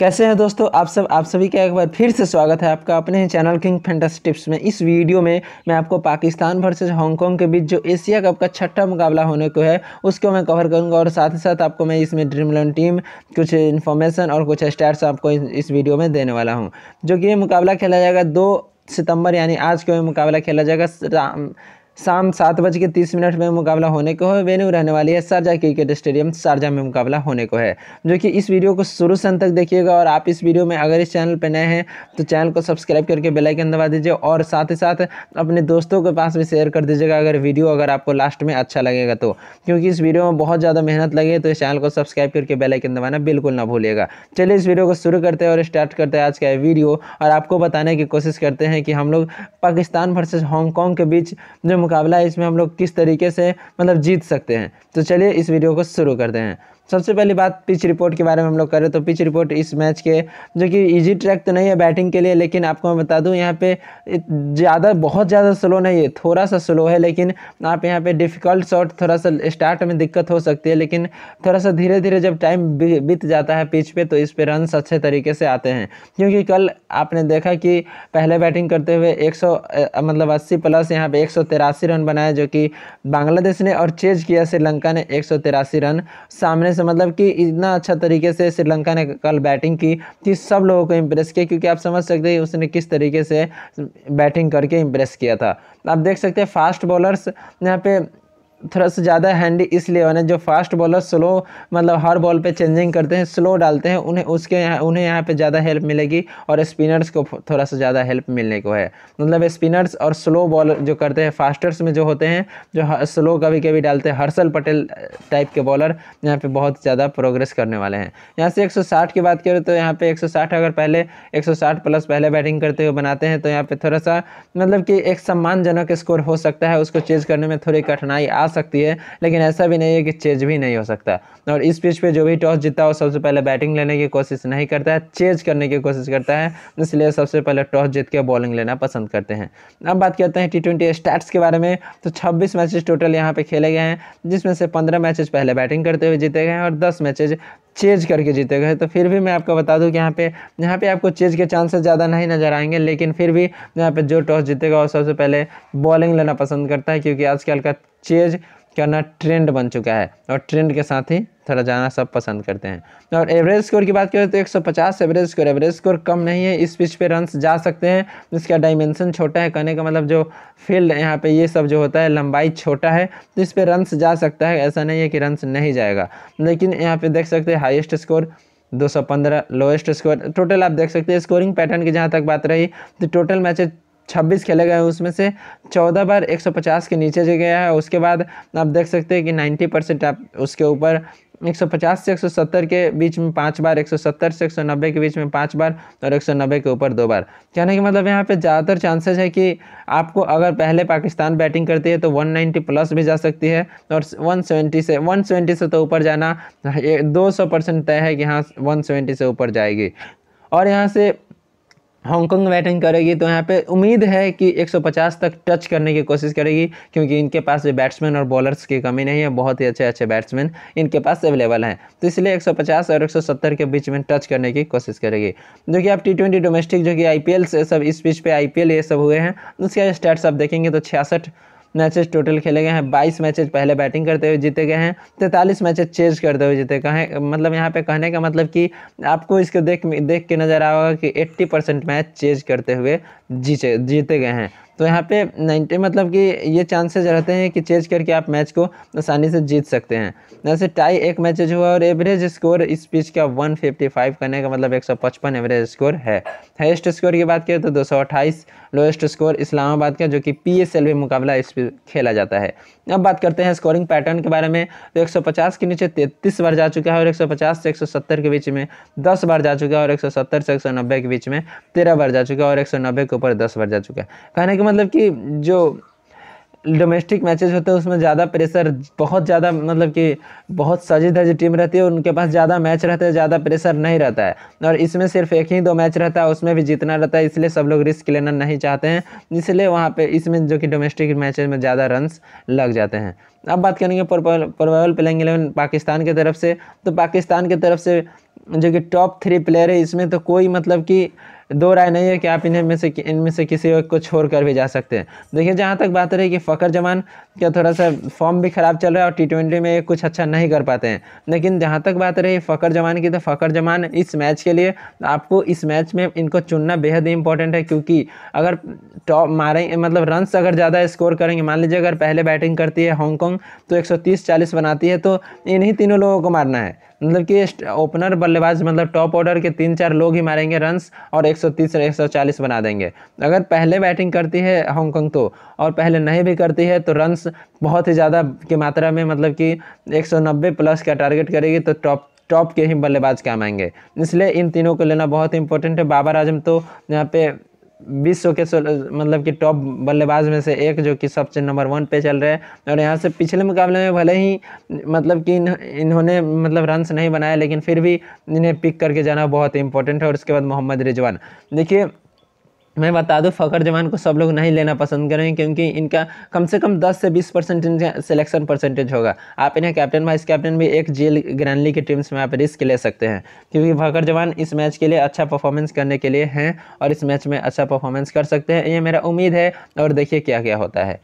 कैसे हैं दोस्तों आप सब आप सभी का एक बार फिर से स्वागत है आपका अपने चैनल किंग फेंटस टिप्स में इस वीडियो में मैं आपको पाकिस्तान वर्सेज हांगकॉन्ग के बीच जो एशिया कप का छठा मुकाबला होने को है उसको मैं कवर करूंगा और साथ ही साथ आपको मैं इसमें ड्रीम इलेवन टीम कुछ इन्फॉर्मेशन और कुछ स्टार्स आपको इस वीडियो में देने वाला हूँ जो कि ये मुकाबला खेला जाएगा दो सितंबर यानी आज को मुकाबला खेला जाएगा शाम सात बज के तीस मिनट में मुकाबला होने को है वेन्यू रहने वाली है शारजा क्रिकेट स्टेडियम शारजा में मुकाबला होने को है जो कि इस वीडियो को शुरू से अंत तक देखिएगा और आप इस वीडियो में अगर इस चैनल पर नए हैं तो चैनल को सब्सक्राइब करके बेलाइकन दबा दीजिए और साथ ही साथ अपने दोस्तों के पास भी शेयर कर दीजिएगा अगर वीडियो अगर आपको लास्ट में अच्छा लगेगा तो क्योंकि इस वीडियो में बहुत ज़्यादा मेहनत लगे तो इस चैनल को सब्सक्राइब करके बेलाइकन दबाना बिल्कुल ना भूलिएगा चलिए इस वीडियो को शुरू करते हैं और स्टार्ट करते हैं आज का वीडियो और आपको बताने की कोशिश करते हैं कि हम लोग पाकिस्तान वर्सेज हांगकॉन्ग के बीच जो मुकाबला है इसमें हम लोग किस तरीके से मतलब जीत सकते हैं तो चलिए इस वीडियो को शुरू करते हैं सबसे पहली बात पिच रिपोर्ट के बारे में हम लोग करें तो पिच रिपोर्ट इस मैच के जो कि इजी ट्रैक तो नहीं है बैटिंग के लिए लेकिन आपको मैं बता दूं यहाँ पे ज़्यादा बहुत ज़्यादा स्लो नहीं है थोड़ा सा स्लो है लेकिन आप यहाँ पे डिफ़िकल्ट शॉट थोड़ा सा स्टार्ट में दिक्कत हो सकती है लेकिन थोड़ा सा धीरे धीरे जब टाइम बीत जाता है पिच पर तो इस पर रन अच्छे तरीके से आते हैं क्योंकि कल आपने देखा कि पहले बैटिंग करते हुए एक मतलब अस्सी प्लस यहाँ पे एक रन बनाया जो कि बांग्लादेश ने और चेज किया श्रीलंका ने एक रन सामने से मतलब कि इतना अच्छा तरीके से श्रीलंका ने कल बैटिंग की कि सब लोगों को इम्प्रेस किया क्योंकि आप समझ सकते हैं उसने किस तरीके से बैटिंग करके इम्प्रेस किया था आप देख सकते हैं फास्ट बॉलर्स यहाँ पे थोड़ा सा ज़्यादा हैंडी इसलिए बने जो फास्ट बॉलर स्लो मतलब हर बॉल पे चेंजिंग करते हैं स्लो डालते हैं उन्हें उसके यहाँ उन्हें यहाँ पे ज़्यादा हेल्प मिलेगी और स्पिनर्स को थोड़ा सा ज़्यादा हेल्प मिलने को है मतलब स्पिनर्स और स्लो बॉलर जो करते हैं फास्टर्स में जो होते हैं जो स्लो कभी कभी डालते हैं हर्षल पटेल टाइप के बॉलर यहाँ पर बहुत ज़्यादा प्रोग्रेस करने वाले हैं यहाँ से एक की बात करें तो यहाँ पर एक अगर पहले एक प्लस पहले बैटिंग करते हुए बनाते हैं तो यहाँ पर थोड़ा सा मतलब कि एक सम्मानजनक स्कोर हो सकता है उसको चेज करने में थोड़ी कठिनाई आ सकती है लेकिन ऐसा भी नहीं है कि चेज भी नहीं हो सकता और इस पिच पे जो भी टॉस जीतता है वो सबसे पहले बैटिंग लेने की कोशिश नहीं करता है चेज करने की कोशिश करता है इसलिए सबसे पहले टॉस जीत के बॉलिंग लेना पसंद करते हैं अब बात करते हैं टी ट्वेंटी स्टैट्स के बारे में तो छब्बीस मैचेज टोटल यहाँ पर खेले गए हैं जिसमें से पंद्रह मैचेज पहले बैटिंग करते हुए जीते गए हैं और दस मैचेज चेज करके जीते गए तो फिर भी मैं आपको बता दूं कि यहाँ पे यहाँ पे आपको चेज के चांसेस ज़्यादा नहीं नज़र आएंगे लेकिन फिर भी यहाँ पे जो टॉस जीतेगा वो सबसे पहले बॉलिंग लेना पसंद करता है क्योंकि आजकल का चेज क्या ट्रेंड बन चुका है और ट्रेंड के साथ ही थोड़ा जाना सब पसंद करते हैं और एवरेज स्कोर की बात करें तो 150 एवरेज स्कोर एवरेज स्कोर कम नहीं है इस पिच पे रन्स जा सकते हैं इसका डायमेंशन छोटा है कहने का मतलब जो फील्ड यहाँ पे ये सब जो होता है लंबाई छोटा है तो इस पर रन्स जा सकता है ऐसा नहीं है कि रन्स नहीं जाएगा लेकिन यहाँ पर देख सकते हैं highest score 215 lowest score total आप देख सकते हैं स्कोरिंग पैटर्न की जहाँ तक बात रही तो टोटल मैचेज छब्बीस खेले गए उसमें से चौदह बार एक सौ पचास के नीचे जो गया है उसके बाद आप देख सकते हैं कि नाइन्टी परसेंट आप उसके ऊपर 150 से 170 के बीच में पाँच बार 170 से 190 के बीच में पाँच बार और 190 के ऊपर दो बार कहने का मतलब यहाँ पे ज़्यादातर चांसेस है कि आपको अगर पहले पाकिस्तान बैटिंग करती है तो 190 प्लस भी जा सकती है और 170 से 170 से तो ऊपर जाना दो 200 परसेंट तय है कि हाँ 170 से ऊपर जाएगी और यहाँ से हांगकॉन्ग बैटिंग करेगी तो यहाँ पे उम्मीद है कि 150 तक टच करने की कोशिश करेगी क्योंकि इनके पास जो बैट्समैन और बॉलर्स की कमी नहीं है बहुत ही अच्छे अच्छे बैट्समैन इनके पास अवेलेबल हैं तो इसलिए 150 और 170 के बीच में टच करने की कोशिश करेगी जो कि आप टी डोमेस्टिक जो कि आई से सब इस बीच पर आई ये सब हुए हैं उसके स्टार्ट आप देखेंगे तो छियासठ मैचेस टोटल खेले गए हैं बाईस मैचेस पहले बैटिंग करते हुए जीते गए हैं तैंतालीस मैचेस चेज करते हुए जीते कहें मतलब यहाँ पे कहने का मतलब कि आपको इसको देख देख के नज़र आएगा कि एट्टी परसेंट मैच चेज करते हुए जीते जीते गए हैं तो यहाँ पे नाइन्टी मतलब कि ये चांसेस रहते हैं कि चेज करके आप मैच को आसानी से जीत सकते हैं जैसे टाई एक मैच हुआ और एवरेज स्कोर इस पिच का 155 करने का मतलब 155 एवरेज स्कोर है हाइस्ट स्कोर की बात करें तो 228 लोएस्ट स्कोर इस्लामाबाद का जो कि पीएसएलवी मुकाबला इस पर खेला जाता है अब बात करते हैं स्कोरिंग पैटर्न के बारे में तो पचास के नीचे 33 बार जा चुका है और पचास से सत्तर के बीच में दस बार जा चुका है और सत्तर से नब्बे के बीच में तेरह बार जा चुका है और नब्बे के ऊपर दस बार जा चुका है कहने के मतलब कि जो डोमेस्टिक मैचेस होते हैं उसमें ज़्यादा प्रेशर बहुत ज़्यादा मतलब कि बहुत सजी धजी टीम रहती है उनके पास ज़्यादा मैच रहते हैं ज़्यादा प्रेशर नहीं रहता है और इसमें सिर्फ एक ही दो मैच रहता है उसमें भी जीतना रहता है इसलिए सब लोग रिस्क लेना नहीं चाहते हैं इसलिए वहाँ पर इसमें जो कि डोमेस्टिक मैचेज में ज़्यादा रनस लग जाते हैं अब बात करेंगे प्रोबेबल प्लेइंग एलेवन पाकिस्तान की तरफ से तो पाकिस्तान की तरफ से जो कि टॉप थ्री प्लेयर है इसमें तो कोई मतलब कि दो राय नहीं है कि आप इन्हें में से इनमें से किसी को छोड़ कर भी जा सकते हैं देखिए जहाँ तक बात रही कि फ़खर जमान का थोड़ा सा फॉर्म भी ख़राब चल रहा है और टी ट्वेंटी में कुछ अच्छा नहीं कर पाते हैं लेकिन जहाँ तक बात रही फ़कर जमान की तो फ़कर जमान इस मैच के लिए आपको इस मैच में इनको चुनना बेहद ही इंपॉर्टेंट है क्योंकि अगर टॉप मारें मतलब रन्स अगर ज़्यादा स्कोर करेंगे मान लीजिए अगर पहले बैटिंग करती है हांगकॉन्ग तो एक सौ बनाती है तो इन्हीं तीनों लोगों को मारना है मतलब कि ओपनर बल्लेबाज मतलब टॉप ऑर्डर के तीन चार लोग ही मारेंगे रन्स और एक 130 रन 140 बना देंगे अगर पहले बैटिंग करती है हांगकॉन्ग तो और पहले नहीं भी करती है तो रन्स बहुत ही ज़्यादा की मात्रा में मतलब कि 190 प्लस का टारगेट करेगी तो टॉप टॉप के ही बल्लेबाज काम आएंगे इसलिए इन तीनों को लेना बहुत इंपॉर्टेंट है बाबर आजम तो यहाँ पे विश्व के मतलब कि टॉप बल्लेबाज में से एक जो कि सबसे नंबर वन पे चल रहे हैं और यहाँ से पिछले मुकाबले में भले ही मतलब कि इन, इन्होंने मतलब रन्स नहीं बनाए लेकिन फिर भी इन्हें पिक करके जाना बहुत इंपॉर्टेंट है और उसके बाद मोहम्मद रिजवान देखिए मैं बता दूं फ़खर जमान को सब लोग नहीं लेना पसंद करेंगे क्योंकि इनका कम से कम 10 से 20 परसेंट इनका सिलेक्शन परसेंटेज होगा आप इन्हें कैप्टन वाइस कैप्टन भी एक जेल ग्रैंडली की टीम्स में आप रिस्क ले सकते हैं क्योंकि फ़खर जवान इस मैच के लिए अच्छा परफॉर्मेंस करने के लिए हैं और इस मैच में अच्छा परफॉर्मेंस कर सकते हैं ये मेरा उम्मीद है और देखिए क्या क्या होता है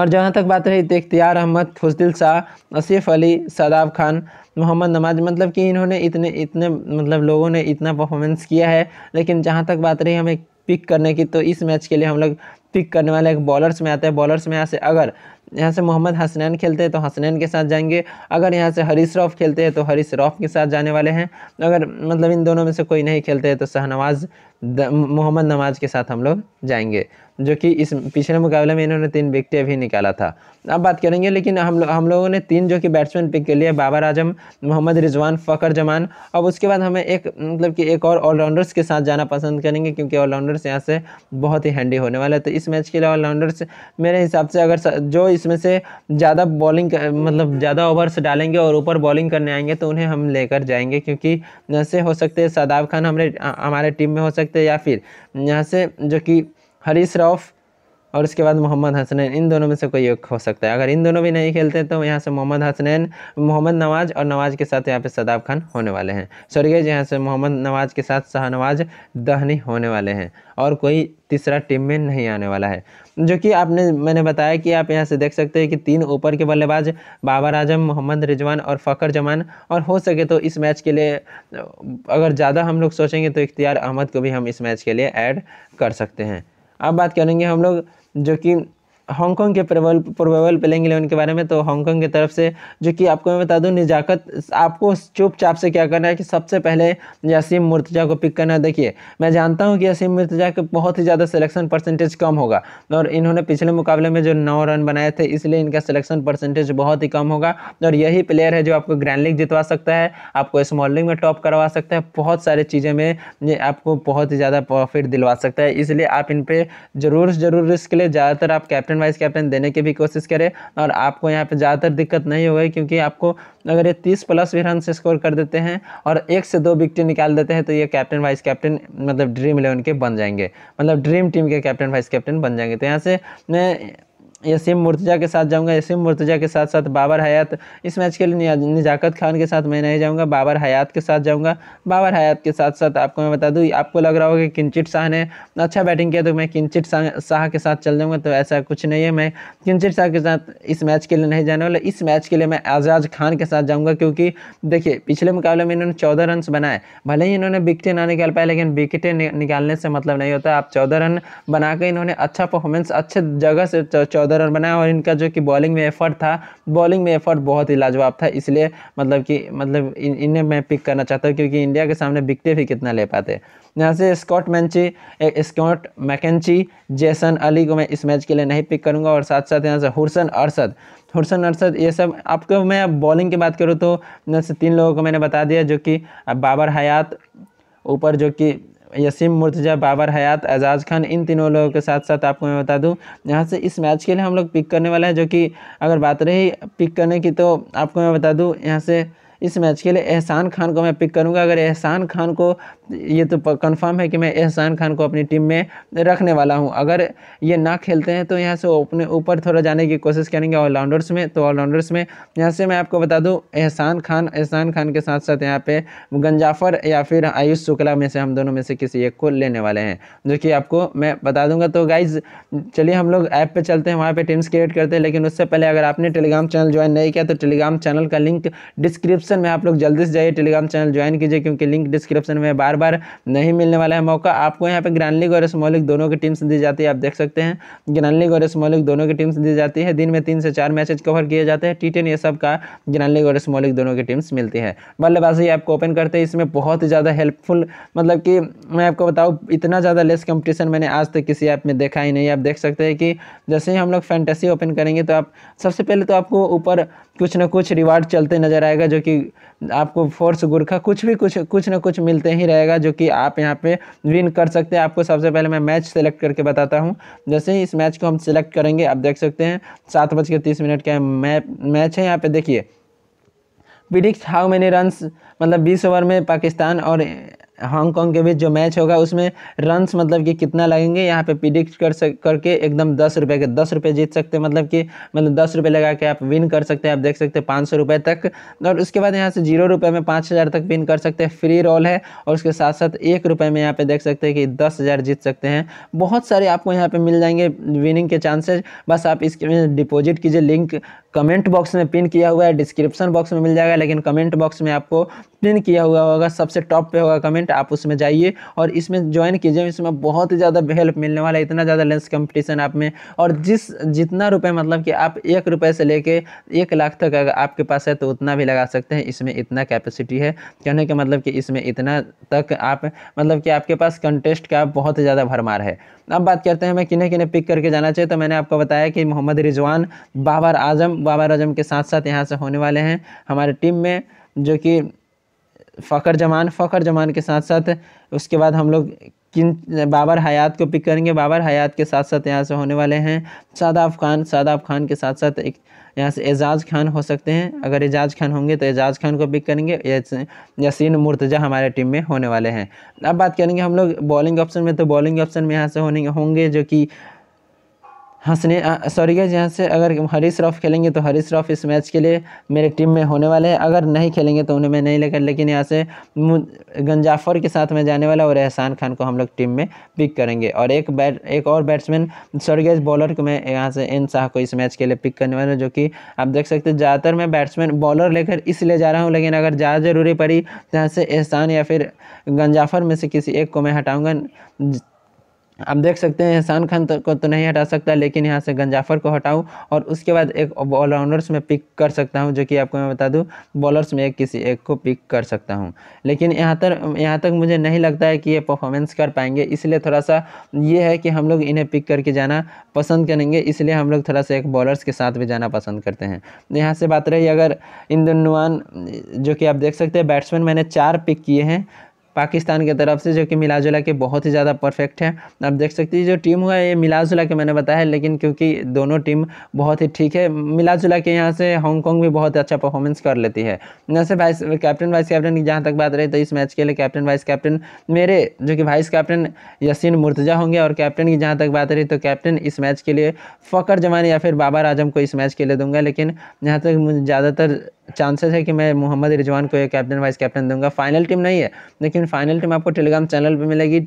और जहाँ तक बात रही तो इख्तियार अहमद फजदिल शाह असीफ़ अली सदाब खान मोहम्मद नमाज मतलब कि इन्होंने इतने इतने मतलब लोगों ने इतना परफॉर्मेंस किया है लेकिन जहाँ तक बात रही हमें पिक करने की तो इस मैच के लिए हम लोग पिक करने वाले एक बॉलर्स में आते हैं बॉलर्स में यहाँ से अगर यहाँ से मोहम्मद हसनैन खेलते हैं तो हसनैन के साथ जाएंगे अगर यहाँ से हरीश रॉफ खेलते हैं तो हरीश रॉफ के साथ जाने वाले हैं अगर मतलब इन दोनों में से कोई नहीं खेलते हैं तो शाहनवाज़ मोहम्मद नमाज के साथ हम लोग जाएंगे जो कि इस पिछले मुकाबले में इन्होंने तीन विकटें भी निकाला था अब बात करेंगे लेकिन हम लो, हम लोगों ने तीन जो कि बैट्समैन पिक के लिए बाबर आजम मोहम्मद रिजवान फ़खर जमान अब उसके बाद हमें एक मतलब कि एक और ऑलराउंडर्स के साथ जाना पसंद करेंगे क्योंकि ऑलराउंडर्स यहाँ से बहुत ही हैंडी होने वाला है तो इस मैच के लिए ऑलराउंडर्स मेरे हिसाब से अगर जो इसमें से ज़्यादा बॉलिंग मतलब ज़्यादा ओवर्स डालेंगे और ऊपर बॉलिंग करने आएंगे तो उन्हें हम लेकर जाएंगे क्योंकि जैसे हो सकते हैं शादाब खान हमारे हमारे टीम में हो सकते सकते हैं या फिर यहाँ से जो कि हरीश रऊफ़ और उसके बाद मोहम्मद हसनैन इन दोनों में से कोई एक हो सकता है अगर इन दोनों भी नहीं खेलते तो यहाँ से मोहम्मद हसनैन मोहम्मद नवाज और नवाज के साथ यहाँ पे सदाब खान होने वाले हैं स्वर्गेज यहाँ से मोहम्मद नवाज के साथ शाहनवाज दहनी होने वाले हैं और कोई तीसरा टीम में नहीं आने वाला है जो कि आपने मैंने बताया कि आप यहाँ से देख सकते हैं कि तीन ऊपर के बल्लेबाज बाबर आजम मोहम्मद रिजवान और फ़खर जमान और हो सके तो इस मैच के लिए अगर ज़्यादा हम लोग सोचेंगे तो इख्तियार अहमद को भी हम इस मैच के लिए ऐड कर सकते हैं अब बात करेंगे हम लोग जो कि हांगकॉन्ग के प्रबल प्रोबेबल प्लेइंग इलेवन के बारे में तो हांगकॉन्ग की तरफ से जो कि आपको मैं बता दूं निजाकत आपको चुपचाप से क्या करना है कि सबसे पहले यासीम मुर्तजा को पिक करना है देखिए मैं जानता हूं कि यासीम मुर्तजा के बहुत ही ज़्यादा सिलेक्शन परसेंटेज कम होगा और इन्होंने पिछले मुकाबले में जो नौ रन बनाए थे इसलिए इनका सिलेक्शन परसेंटेज बहुत ही कम होगा और यही प्लेयर है जो आपको ग्रैंड लीग जितवा सकता है आपको स्मॉल लीग में टॉप करवा सकता है बहुत सारी चीज़ें में ये आपको बहुत ही ज़्यादा प्रॉफिट दिलवा सकता है इसलिए आप इन पर ज़रूर ज़रूर इसके लिए ज़्यादातर आप कैप्टन कैप्टन वाइस कैप्टन देने की भी कोशिश करें और आपको यहाँ पर ज़्यादातर दिक्कत नहीं होगी क्योंकि आपको अगर ये तीस प्लस भी रन स्कोर कर देते हैं और एक से दो विकटें निकाल देते हैं तो ये कैप्टन वाइस कैप्टन मतलब ड्रीम इलेवन के बन जाएंगे मतलब ड्रीम टीम के कैप्टन वाइस कैप्टन बन जाएंगे तो यहाँ से यसीम मुर्तजा के साथ जाऊंगा यसीम मुर्तजा के साथ साथ बाबर हयात इस मैच के लिए निजाकत खान के साथ मैं नहीं जाऊंगा बाबर हयात के साथ जाऊंगा बाबर हयात के साथ साथ आपको मैं बता दूँ आपको लग रहा होगा कि किंचित शाह ने अच्छा बैटिंग किया तो मैं किंचित शाह के साथ चल जाऊँगा तो ऐसा कुछ नहीं है मैं किंचित शाह के साथ इस मैच के लिए नहीं जाने वाला इस मैच के लिए मैं एजाज खान के साथ जाऊँगा क्योंकि देखिए पिछले मुकाबले में इन्होंने चौदह रन बनाए भले ही इन्होंने विकटें ना निकाल पाए लेकिन विकटें निकालने से मतलब नहीं होता आप चौदह रन बनाकर इन्होंने अच्छा परफॉर्मेंस अच्छे जगह से चौदह चौदह रन बनाया और इनका जो कि बॉलिंग में एफर्ट था बॉलिंग में एफर्ट बहुत ही लाजवाब था इसलिए मतलब कि मतलब इन्हें मैं पिक करना चाहता हूँ क्योंकि इंडिया के सामने बिकते भी कितना ले पाते यहाँ से Scott McKenzie Scott McKenzie Jason Ali को मैं इस मैच के लिए नहीं पिक करूँगा और साथ साथ यहाँ से हुरसन अरसद हुरसन अरसद ये सब आपको मैं अब बॉलिंग की बात करूँ तो तीन लोगों को मैंने बता दिया जो कि बाबर हयात ऊपर जो कि यसीम मुर्तजा बाबर हयात एजाज खान इन तीनों लोगों के साथ साथ आपको मैं बता दूं यहाँ से इस मैच के लिए हम लोग पिक करने वाले हैं जो कि अगर बात रही पिक करने की तो आपको मैं बता दूँ यहाँ से इस मैच के लिए एहसान खान को मैं पिक करूँगा अगर एहसान खान को ये तो कन्फर्म है कि मैं एहसान खान को अपनी टीम में रखने वाला हूँ अगर ये ना खेलते हैं तो यहाँ से अपने ऊपर थोड़ा जाने की कोशिश करेंगे ऑलराउंडर्स में तो ऑलराउंडर्स में यहाँ से मैं आपको बता दूँ एहसान खान एहसान खान के साथ साथ यहाँ पर गंजाफर या फिर आयुष शुक्ला में से हम दोनों में से किसी एक को लेने वाले हैं जो कि आपको मैं बता दूँगा तो गाइज़ चलिए हम लोग ऐप पर चलते हैं वहाँ पर टीम्स क्रिएट करते हैं लेकिन उससे पहले अगर आपने टेलीग्राम चैनल ज्वाइन नहीं किया तो टेलीग्राम चैनल का लिंक डिस्क्रिप्शन डिस्क्रिप्शन में आप लोग जल्दी से जाइए टेलीग्राम चैनल ज्वाइन कीजिए क्योंकि लिंक डिस्क्रिप्शन में बार बार नहीं मिलने वाला है मौका आपको यहाँ पे ग्रैंड लीग और स्मॉल लीग दोनों की टीम्स दी जाती है आप देख सकते हैं ग्रैंड लीग और स्मॉल लीग दोनों की टीम्स दी जाती है दिन में तीन से चार मैचेज कवर किए जाते हैं टी टेन ये सब का ग्रैंड लीग और स्मॉल लीग दोनों की टीम्स मिलती है बल्लेबाजी आपको ओपन करते हैं इसमें बहुत ही ज़्यादा हेल्पफुल मतलब कि मैं आपको बताऊँ इतना ज़्यादा लेस कंपटीशन मैंने आज तक किसी ऐप में देखा ही नहीं आप देख सकते हैं कि जैसे ही हम लोग फैंटेसी ओपन करेंगे तो आप सबसे पहले तो आपको ऊपर कुछ ना कुछ रिवार्ड चलते नज़र आएगा जो कि आपको फोर्स गुरखा कुछ भी कुछ कुछ ना कुछ मिलते ही रहेगा जो कि आप यहाँ पे विन कर सकते हैं आपको सबसे पहले मैं मैच सेलेक्ट करके बताता हूँ जैसे ही इस मैच को हम सिलेक्ट करेंगे आप देख सकते हैं सात बज के तीस मिनट का मैच है यहाँ पर देखिए प्रिडिक्स हाउ मेनी रन्स मतलब बीस ओवर में पाकिस्तान और हांगकॉन्ग के बीच जो मैच होगा उसमें रन्स मतलब कि कितना लगेंगे यहाँ पे प्रिडिक्ट कर सक करके एकदम दस रुपये के दस रुपये जीत सकते हैं मतलब कि मतलब दस रुपये लगा के आप विन कर सकते हैं आप देख सकते हैं पाँच सौ रुपये तक और उसके बाद यहाँ से जीरो रुपये में पाँच हज़ार तक विन कर सकते हैं फ्री रोल है और उसके साथ साथ एक रुपये में यहाँ पर देख सकते हैं कि दस हज़ार जीत सकते हैं बहुत सारे आपको यहाँ पर मिल जाएंगे विनिंग के चांसेज़ बस आप इसके डिपॉजिट कीजिए लिंक कमेंट बॉक्स में पिन किया हुआ है डिस्क्रिप्शन बॉक्स में मिल जाएगा लेकिन कमेंट बॉक्स में आपको पिन किया हुआ होगा सबसे टॉप पर होगा कमेंट आप उसमें जाइए और इसमें ज्वाइन कीजिए इसमें बहुत ही ज़्यादा हेल्प मिलने वाला है इतना ज़्यादा लेंस कंपटीशन आप में और जिस जितना रुपये मतलब कि आप एक रुपए से लेके एक लाख तक अगर आपके पास है तो उतना भी लगा सकते हैं इसमें इतना कैपेसिटी है कहने का मतलब कि इसमें इतना तक आप मतलब कि आपके पास कंटेस्ट का बहुत ज़्यादा भरमार है अब बात करते हैं मैं किन्हें किन्हें पिक करके जाना चाहिए तो मैंने आपको बताया कि मोहम्मद रिजवान बाबर आजम बाबर आजम के साथ साथ यहाँ से होने वाले हैं हमारे टीम में जो कि फ़खर जमान फ़खर जमान के साथ साथ उसके बाद हम लोग किन बाबर हयात को पिक करेंगे बाबर हयात के साथ साथ यहाँ से होने वाले हैं सादाब खान सादाब खान के साथ साथ एक यहाँ से एजाज खान हो सकते हैं अगर एजाज खान होंगे तो एजाज खान को पिक करेंगे यासीन मुर्तजा हमारे टीम में होने वाले हैं अब बात करेंगे हम लोग बॉलिंग ऑप्शन में तो बॉलिंग ऑप्शन में यहाँ से होने होंगे जो कि हंसने सॉरी गाइस यहाँ से अगर हरीश रॉफ खेलेंगे तो हरीश रॉफ इस मैच के लिए मेरे टीम में होने वाले हैं अगर नहीं खेलेंगे तो उन्हें मैं नहीं लेकर लेकिन यहाँ से गंजाफर के साथ मैं जाने वाला और एहसान खान को हम लोग टीम में पिक करेंगे और एक बैट एक और बैट्समैन सॉरी गाइस बॉलर को मैं यहाँ से एन शाह को इस मैच के लिए पिक करने वाला हूँ जो कि आप देख सकते हैं ज़्यादातर मैं बैट्समैन बॉलर लेकर इसलिए जा रहा हूँ लेकिन अगर ज़्यादा ज़रूरी पड़ी तो यहाँ से एहसान या फिर गंजाफर में से किसी एक को मैं हटाऊँगा आप देख सकते हैं एहसान खान तो, को तो नहीं हटा सकता लेकिन यहाँ से गंजाफर को हटाऊँ और उसके बाद एक ऑलराउंडर्स में पिक कर सकता हूँ जो कि आपको मैं बता दूँ बॉलर्स में एक किसी एक को पिक कर सकता हूँ लेकिन यहाँ तक यहाँ तक मुझे नहीं लगता है कि ये परफॉर्मेंस कर पाएंगे इसलिए थोड़ा सा ये है कि हम लोग इन्हें पिक करके जाना पसंद करेंगे इसलिए हम लोग थोड़ा सा एक बॉलर्स के साथ भी जाना पसंद करते हैं यहाँ से बात रही अगर इंदुनवान जो कि आप देख सकते हैं बैट्समैन मैंने चार पिक किए हैं पाकिस्तान की तरफ से जो कि मिला जुला के बहुत ही ज़्यादा परफेक्ट है आप देख सकते हैं जो टीम हुआ है ये मिला जुला के मैंने बताया लेकिन क्योंकि दोनों टीम बहुत ही ठीक है मिला जुला के यहाँ से हांगकॉन्ग भी बहुत अच्छा परफॉर्मेंस कर लेती है जैसे वाइस कैप्टन वाइस कैप्टन की जहाँ तक बात रही तो इस मैच के लिए कैप्टन वाइस कैप्टन मेरे जो कि वाइस कैप्टन यसीन मुर्तजा होंगे और कैप्टन की जहाँ तक बात रही तो कैप्टन इस मैच के लिए फ़कर जमान या फिर बाबर आजम को इस मैच के लिए दूंगा लेकिन यहाँ तक ज़्यादातर चांसेस है कि मैं मोहम्मद रिजवान को ये कैप्टन वाइस कैप्टन दूंगा फाइनल टीम नहीं है लेकिन फाइनल टीम आपको टेलीग्राम चैनल पे मिलेगी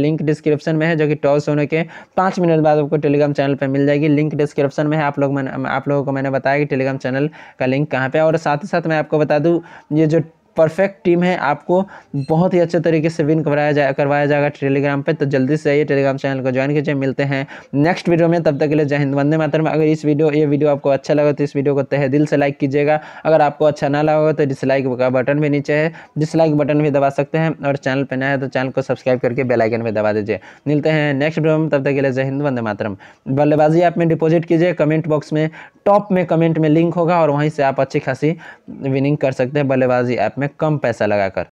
लिंक डिस्क्रिप्शन में है जो कि टॉस होने के पाँच मिनट बाद आपको टेलीग्राम चैनल पे मिल जाएगी लिंक डिस्क्रिप्शन में है आप लोग मैंने आप लोगों को मैंने बताया कि टेलीग्राम चैनल का लिंक कहाँ पर और साथ ही साथ मैं आपको बता दूँ ये जो परफेक्ट टीम है आपको बहुत ही अच्छे तरीके से विन करवाया जाए करवाया जाएगा टेलीग्राम पर तो जल्दी से आइए टेलीग्राम चैनल को ज्वाइन कीजिए मिलते हैं नेक्स्ट वीडियो में तब तक के लिए जय हिंद वंदे मातरम अगर इस वीडियो ये वीडियो आपको अच्छा लगा तो इस वीडियो को तहे दिल से लाइक कीजिएगा अगर आपको अच्छा ना लगा तो डिसलाइक का बटन भी नीचे है डिसलाइक बटन भी दबा सकते हैं और चैनल पर नया है तो चैनल को सब्सक्राइब करके बेलाइकन भी दबा दीजिए मिलते हैं नेक्स्ट वीडियो में तब तक के लिए जय हिंद वंदे मातरम बल्लेबाजी ऐप में डिपॉजिट कीजिए कमेंट बॉक्स में टॉप में कमेंट में लिंक होगा और वहीं से आप अच्छी खासी विनिंग कर सकते हैं बल्लेबाजी ऐप में में कम पैसा लगाकर